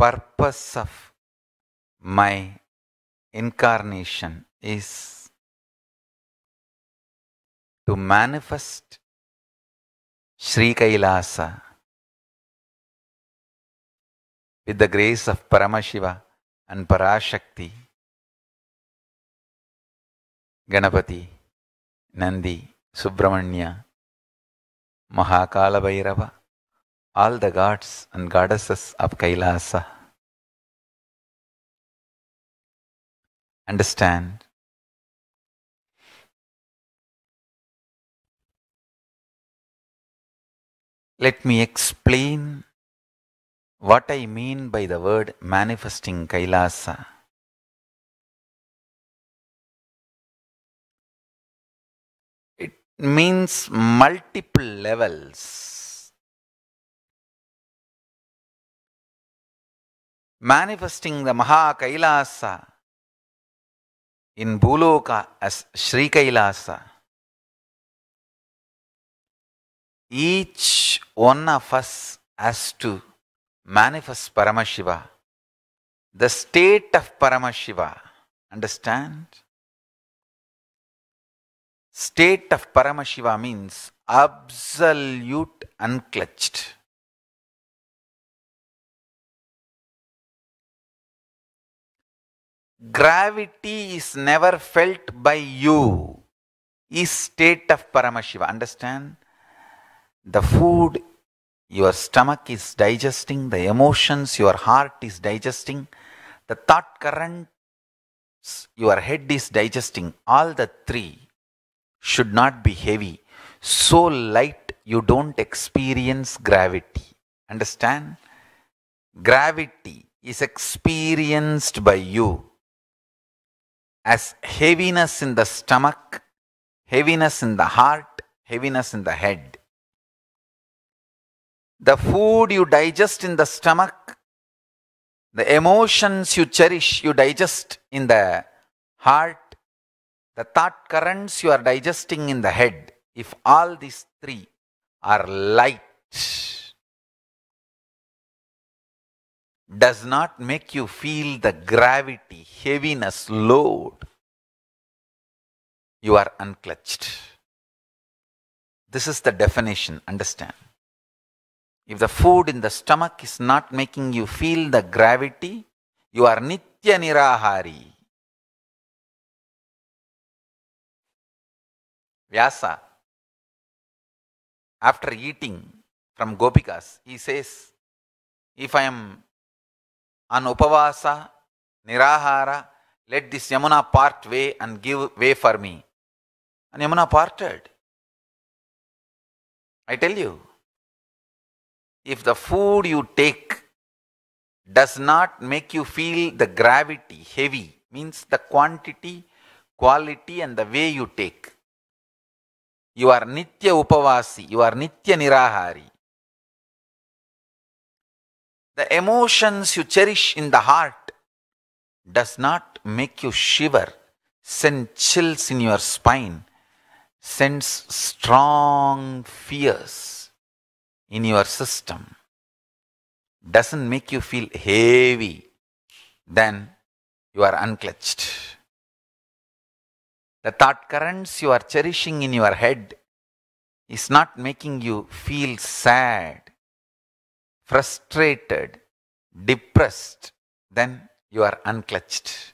purpose of my incarnation is to manifest Sri Kailasa with the grace of Paramashiva and Parashakti, Ganapati, Nandi, Subramanya, Mahakala Bhairava. all the gods and goddesses of Kailasa. Understand Let me explain what I mean by the word manifesting Kailasa. It means multiple levels. manifesting the Maha Kailasa in Bhuloka as Sri Kailasa. Each one of us has to manifest Paramashiva, the state of Paramashiva. Understand? State of Paramashiva means absolute unclutched. Gravity is never felt by you, is state of Paramashiva. Understand? The food your stomach is digesting, the emotions your heart is digesting, the thought currents your head is digesting, all the three should not be heavy. So light you don't experience gravity. Understand? Gravity is experienced by you as heaviness in the stomach, heaviness in the heart, heaviness in the head. The food you digest in the stomach, the emotions you cherish, you digest in the heart, the thought currents you are digesting in the head. If all these three are light, does not make you feel the gravity, heaviness, load. You are unclutched. This is the definition, understand. If the food in the stomach is not making you feel the gravity, you are Nitya Nirahari. Vyasa, after eating from Gopikas, he says, If I am an upavasa, nirahara, let this Yamuna part way and give way for me. And Yamuna parted. I tell you, if the food you take does not make you feel the gravity heavy, means the quantity, quality, and the way you take. You are Nitya Upavasi, you are Nitya Nirahari. The emotions you cherish in the heart does not make you shiver, send chills in your spine, sends strong fears in your system, doesn't make you feel heavy, then you are unclutched. The thought currents you are cherishing in your head is not making you feel sad, frustrated, depressed, then you are unclutched.